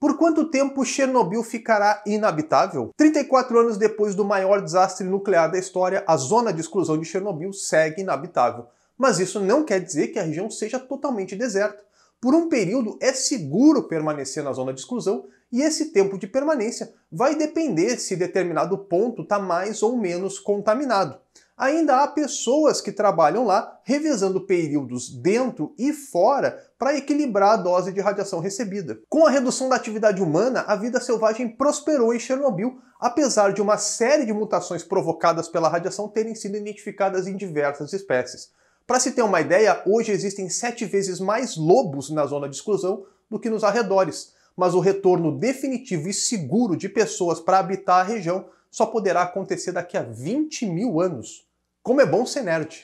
Por quanto tempo Chernobyl ficará inabitável? 34 anos depois do maior desastre nuclear da história, a zona de exclusão de Chernobyl segue inabitável. Mas isso não quer dizer que a região seja totalmente deserta. Por um período é seguro permanecer na zona de exclusão e esse tempo de permanência vai depender se determinado ponto está mais ou menos contaminado ainda há pessoas que trabalham lá revezando períodos dentro e fora para equilibrar a dose de radiação recebida. Com a redução da atividade humana, a vida selvagem prosperou em Chernobyl, apesar de uma série de mutações provocadas pela radiação terem sido identificadas em diversas espécies. Para se ter uma ideia, hoje existem sete vezes mais lobos na zona de exclusão do que nos arredores, mas o retorno definitivo e seguro de pessoas para habitar a região só poderá acontecer daqui a 20 mil anos. Como é bom ser nerd!